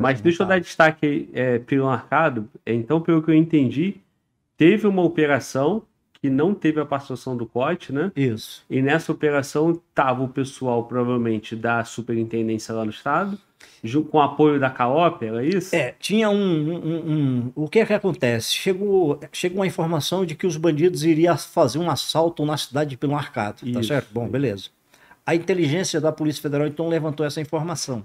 Mas deixa eu tá. dar destaque é, pelo marcado. Então, pelo que eu entendi, teve uma operação que não teve a participação do COT, né? Isso. E nessa operação estava o pessoal, provavelmente, da superintendência lá no estado, com apoio da CAOP, era isso? É, tinha um. um, um... o que é que acontece? Chegou, chegou uma informação de que os bandidos iriam fazer um assalto na cidade de Pelo Arcado, tá isso. certo? Bom, beleza. A inteligência da Polícia Federal, então, levantou essa informação.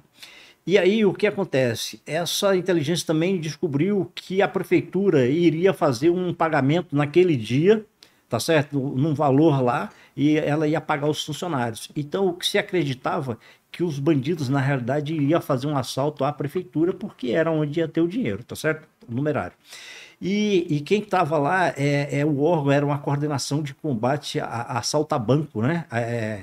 E aí o que acontece? Essa inteligência também descobriu que a prefeitura iria fazer um pagamento naquele dia, tá certo? Num valor lá e ela ia pagar os funcionários. Então o que se acreditava que os bandidos na realidade iriam fazer um assalto à prefeitura porque era onde ia ter o dinheiro, tá certo? O numerário. E, e, quem estava lá é, é, o órgão, era uma coordenação de combate a, a assalto a banco, né? É,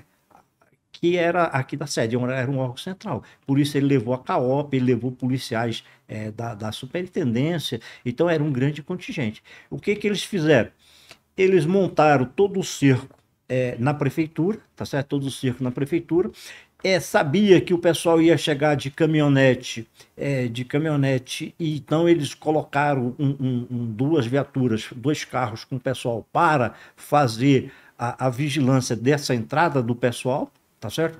que era aqui da sede, era um órgão central. Por isso ele levou a CAOP, ele levou policiais é, da, da superintendência, então era um grande contingente. O que, que eles fizeram? Eles montaram todo o circo é, na prefeitura, tá certo? Todo o circo na prefeitura, é, sabia que o pessoal ia chegar de caminhonete, é, de caminhonete, e então eles colocaram um, um, um, duas viaturas, dois carros com o pessoal para fazer a, a vigilância dessa entrada do pessoal, tá certo?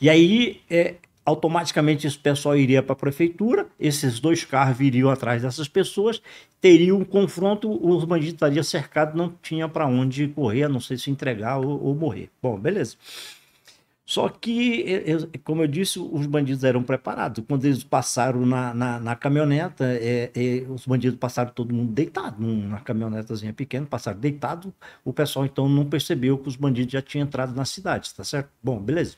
E aí, é, automaticamente esse pessoal iria para a prefeitura, esses dois carros viriam atrás dessas pessoas, teria um confronto, os bandidos estariam cercados, não tinha para onde correr, a não ser se entregar ou, ou morrer. Bom, beleza. Só que, como eu disse, os bandidos eram preparados. Quando eles passaram na, na, na caminhoneta, é, é, os bandidos passaram todo mundo deitado, na caminhonetazinha pequena, passaram deitado. O pessoal então não percebeu que os bandidos já tinham entrado na cidade, tá certo? Bom, beleza.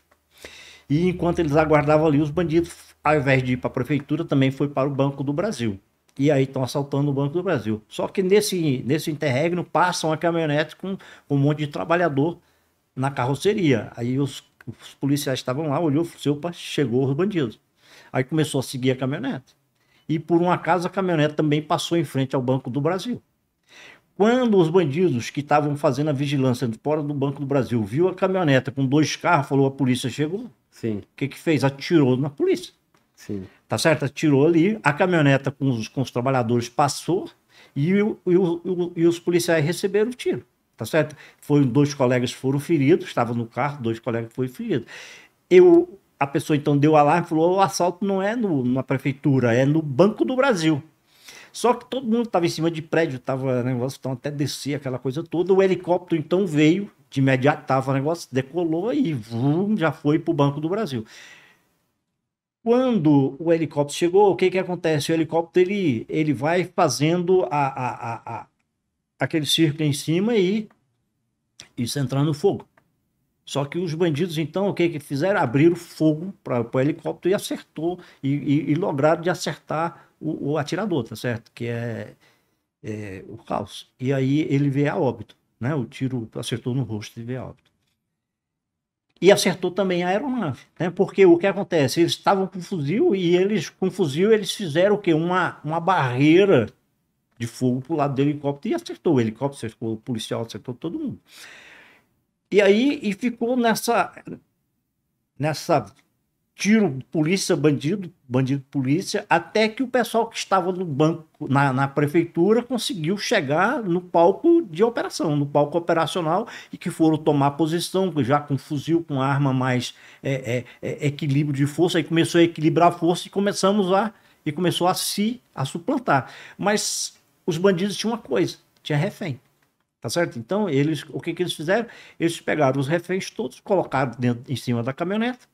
E enquanto eles aguardavam ali, os bandidos, ao invés de ir para a prefeitura, também foi para o Banco do Brasil. E aí estão assaltando o Banco do Brasil. Só que nesse, nesse interregno passam a caminhonete com, com um monte de trabalhador na carroceria. Aí os os policiais estavam lá, olhou, falou, assim, opa, chegou os bandidos. Aí começou a seguir a caminhonete. E por um acaso a caminhonete também passou em frente ao Banco do Brasil. Quando os bandidos que estavam fazendo a vigilância fora do Banco do Brasil viu a caminhonete com dois carros, falou a polícia chegou. Sim. O que que fez? Atirou na polícia. Sim. Tá certo? Atirou ali, a caminhoneta com os, com os trabalhadores passou e, o, e, o, e os policiais receberam o tiro tá certo? Foram dois colegas foram feridos, estavam no carro, dois colegas foram feridos. Eu, a pessoa então deu alarme e falou: o assalto não é no, na prefeitura, é no Banco do Brasil. Só que todo mundo estava em cima de prédio, estava negócio, então até descer aquela coisa toda. O helicóptero então veio, de imediato estava negócio, decolou e vum, já foi para o Banco do Brasil. Quando o helicóptero chegou, o que, que acontece? O helicóptero ele, ele vai fazendo a, a, a, a aquele círculo em cima e, isso entrar no fogo. Só que os bandidos, então, o que, que fizeram? Abriram fogo para o helicóptero e acertou, e, e, e lograram de acertar o, o, atirador, tá certo? Que é, é, o caos. E aí ele veio a óbito, né? O tiro acertou no rosto e veio a óbito. E acertou também a aeronave, né? Porque o que acontece? Eles estavam com fuzil e eles, com fuzil, eles fizeram o quê? Uma, uma barreira de fogo pro lado do helicóptero e acertou o helicóptero, acertou o policial, acertou todo mundo. E aí e ficou nessa nessa tiro polícia bandido bandido polícia até que o pessoal que estava no banco na, na prefeitura conseguiu chegar no palco de operação no palco operacional e que foram tomar posição já com fuzil com arma mais é, é, é, equilíbrio de força aí começou a equilibrar a força e começamos a e começou a se a suplantar mas os bandidos tinham uma coisa, tinha refém. Tá certo? Então, eles, o que, que eles fizeram? Eles pegaram os reféns todos, colocaram dentro, em cima da caminhoneta,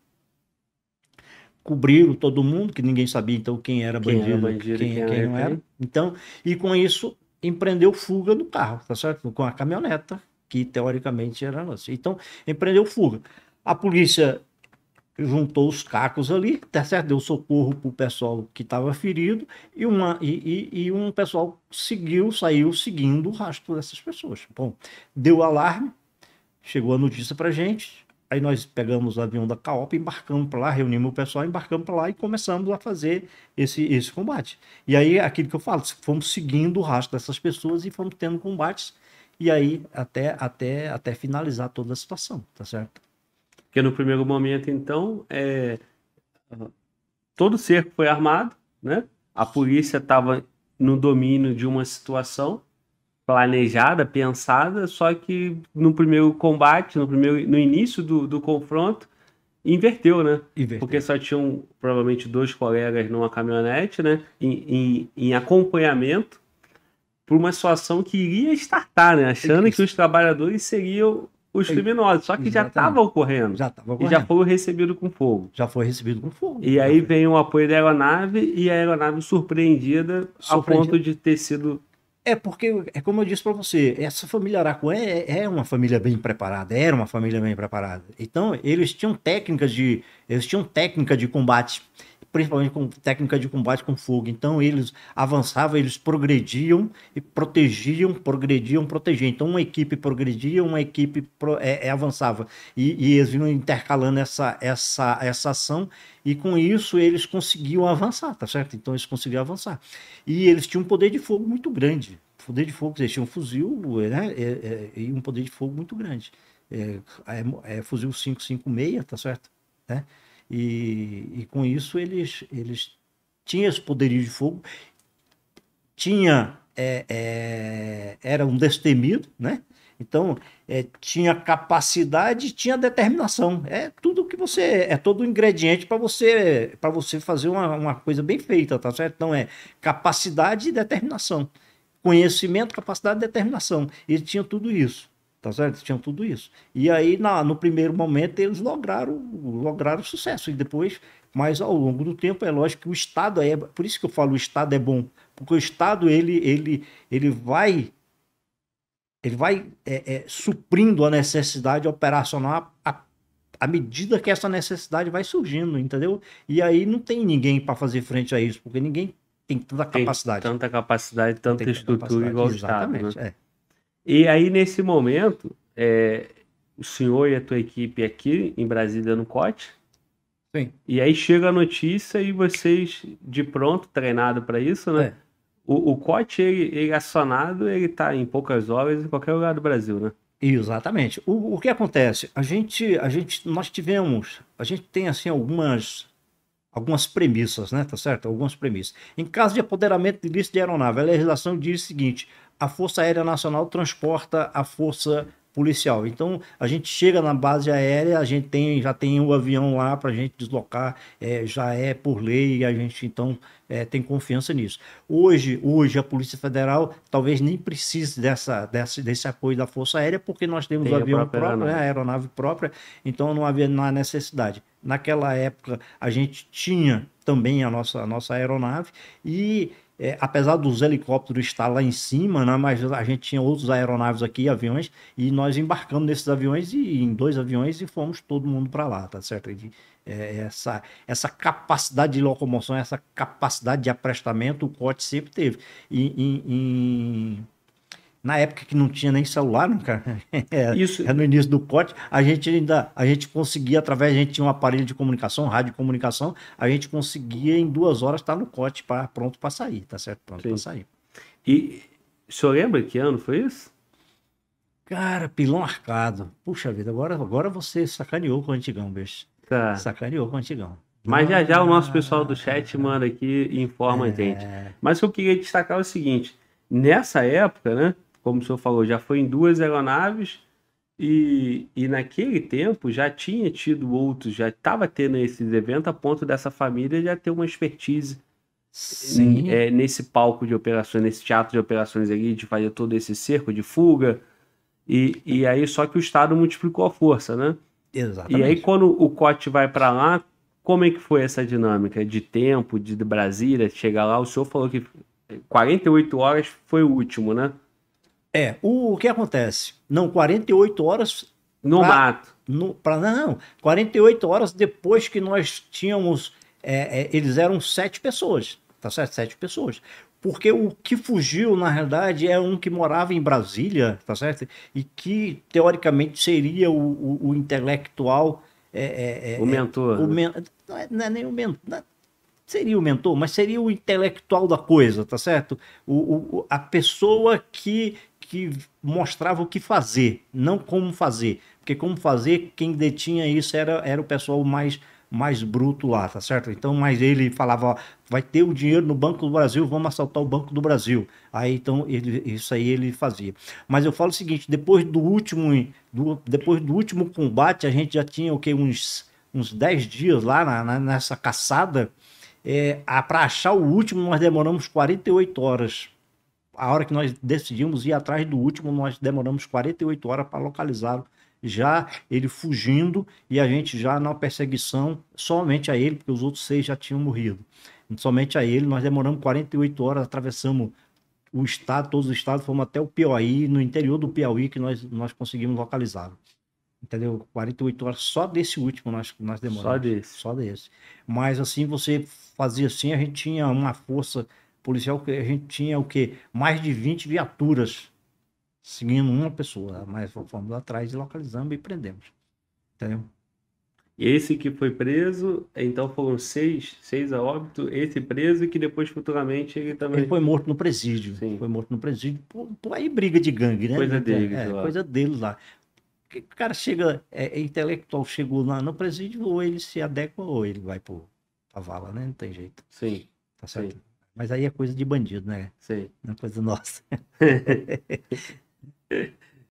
cobriram todo mundo, que ninguém sabia então quem era quem bandido, era bandido quem, quem, quem não era. Então, e com isso, empreendeu fuga do carro, tá certo? Com a caminhoneta, que teoricamente era nossa. Então, empreendeu fuga. A polícia juntou os cacos ali, tá certo? Deu socorro pro pessoal que estava ferido e, uma, e, e, e, um pessoal seguiu, saiu seguindo o rastro dessas pessoas. Bom, deu alarme, chegou a notícia pra gente, aí nós pegamos o avião da CAOP, embarcamos para lá, reunimos o pessoal, embarcamos para lá e começamos a fazer esse, esse combate. E aí, aquilo que eu falo, fomos seguindo o rastro dessas pessoas e fomos tendo combates e aí até, até, até finalizar toda a situação, tá certo? Porque no primeiro momento, então, é, todo o cerco foi armado, né? A polícia estava no domínio de uma situação planejada, pensada, só que no primeiro combate, no primeiro, no início do, do confronto, inverteu, né? Inverteu. Porque só tinham provavelmente dois colegas numa caminhonete, né? Em, em, em acompanhamento por uma situação que iria estartar, né? Achando que os trabalhadores seriam os criminosos. Só que Exatamente. já estava ocorrendo. Já estava ocorrendo. E já foi recebido com fogo. Já foi recebido com fogo. E aí vem o apoio da aeronave e a aeronave surpreendida, surpreendida. ao ponto de ter sido. É porque, é como eu disse para você, essa família Aracuã é, é uma família bem preparada, era uma família bem preparada. Então, eles tinham técnicas de, eles tinham técnica de combate principalmente com técnica de combate com fogo. Então eles avançavam, eles progrediam e protegiam, progrediam, protegiam. Então uma equipe progredia, uma equipe pro, é, é, avançava. E, e, eles vinham intercalando essa, essa, essa ação e com isso eles conseguiam avançar, tá certo? Então eles conseguiam avançar. E eles tinham um poder de fogo muito grande. Poder de fogo, eles tinham um fuzil né? É, é, e um poder de fogo muito grande. É, é, é fuzil 556, tá certo? É. E, e com isso eles, eles tinham esse poderio de fogo, tinha, é, é, era um destemido, né? Então, é, tinha capacidade, tinha determinação. É tudo que você. É todo o ingrediente para você para você fazer uma, uma coisa bem feita, tá certo? Então, é capacidade e determinação. Conhecimento, capacidade e determinação. Ele tinha tudo isso. Tá certo? tinham tudo isso. E aí, na, no primeiro momento, eles lograram, lograram sucesso. E depois, mas ao longo do tempo, é lógico que o Estado é. Por isso que eu falo o Estado é bom. Porque o Estado, ele, ele, ele vai. Ele vai é, é, suprindo a necessidade operacional à medida que essa necessidade vai surgindo, entendeu? E aí não tem ninguém para fazer frente a isso, porque ninguém tem tanta tem capacidade. Tanta capacidade, tanta tem estrutura capacidade, igual o Estado. Né? Exatamente. Né? É. E aí, nesse momento, é, o senhor e a tua equipe aqui em Brasília, no COT. Sim. E aí chega a notícia e vocês, de pronto, treinado para isso, né? É. O, o COT, ele, ele, é acionado, ele tá em poucas horas em qualquer lugar do Brasil, né? Exatamente. O, o que acontece? A gente, a gente, nós tivemos, a gente tem assim algumas algumas premissas, né? Tá certo? Algumas premissas. Em caso de apoderamento de lixo de aeronave, a legislação diz o seguinte: a Força Aérea Nacional transporta a Força policial. Então a gente chega na base aérea, a gente tem já tem o um avião lá para a gente deslocar, é, já é por lei e a gente então é, tem confiança nisso. Hoje, hoje a Polícia Federal talvez nem precise dessa, dessa desse apoio da Força Aérea porque nós temos tem o avião próprio, né, aeronave. Né, a aeronave própria, então não havia na necessidade. Naquela época a gente tinha também a nossa, a nossa aeronave e é, apesar dos helicópteros estar lá em cima, né, mas a gente tinha outros aeronaves aqui, aviões, e nós embarcamos nesses aviões e em dois aviões e fomos todo mundo para lá, tá certo? E, é, essa, essa capacidade de locomoção, essa capacidade de aprestamento, o COT sempre teve. E, em, em na época que não tinha nem celular, nunca. Né, é, Isso. É no início do corte, a gente ainda a gente conseguia através a gente tinha um aparelho de comunicação, rádio de comunicação, a gente conseguia em duas horas estar tá no corte para pronto para sair, tá certo? Pronto para sair. E o senhor lembra que ano foi isso? Cara, pilão arcado. Puxa vida, agora, agora você sacaneou com o antigão, bicho. Tá. Sacaneou com o antigão. Mas já já o nosso pessoal do ah. chat manda aqui e informa é... a gente. Mas o que eu queria destacar é o seguinte: nessa época, né? como o senhor falou, já foi em duas aeronaves e, e naquele tempo já tinha tido outros, já estava tendo esses eventos a ponto dessa família já ter uma expertise Sim. É, nesse palco de operações, nesse teatro de operações ali, de fazer todo esse cerco de fuga. E, e aí só que o Estado multiplicou a força, né? Exatamente. E aí quando o Cote vai para lá, como é que foi essa dinâmica de tempo, de Brasília, chegar lá? O senhor falou que 48 horas foi o último, né? É, o, o que acontece? Não, 48 horas. No pra, mato. No, pra, não, 48 horas depois que nós tínhamos. É, é, eles eram sete pessoas, tá certo? Sete pessoas. Porque o que fugiu, na realidade, é um que morava em Brasília, tá certo? E que, teoricamente, seria o, o, o intelectual. É, é, é o mentor. É, o men não, é, não é nem o mentor seria o mentor, mas seria o intelectual da coisa, tá certo? O, o, a pessoa que, que mostrava o que fazer, não como fazer. Porque como fazer, quem detinha isso era, era o pessoal mais mais bruto lá, tá certo? Então, mas ele falava, vai ter o dinheiro no Banco do Brasil, vamos assaltar o Banco do Brasil. Aí, então, ele, isso aí ele fazia. Mas eu falo o seguinte, depois do último, do, depois do último combate, a gente já tinha, o okay, que, uns, uns 10 dias lá na, na, nessa caçada, é, para achar o último, nós demoramos 48 horas. A hora que nós decidimos ir atrás do último, nós demoramos 48 horas para localizá-lo. Já ele fugindo e a gente já na perseguição somente a ele, porque os outros seis já tinham morrido. Somente a ele, nós demoramos 48 horas, atravessamos o estado, todos os estados, fomos até o Piauí, no interior do Piauí, que nós, nós conseguimos localizá-lo entendeu? 48 horas só desse último nós, nós demoramos. Só desse. Só desse. Mas assim, você fazia assim, a gente tinha uma força policial que a gente tinha o quê? Mais de 20 viaturas seguindo uma pessoa. Mas fomos atrás e localizamos e prendemos. Entendeu? E esse que foi preso, então foram seis, seis a óbito, esse preso e que depois futuramente ele também. Ele foi morto no presídio. Sim. Foi morto no presídio. Por, por aí briga de gangue, né? Coisa então, dele. É, lá. coisa dele lá o cara chega, é, é intelectual, chegou lá no presídio, ou ele se adequa ou ele vai pro, pra vala, né? Não tem jeito. Sim. Tá certo? Sim. Mas aí é coisa de bandido, né? Sim. Não é coisa nossa.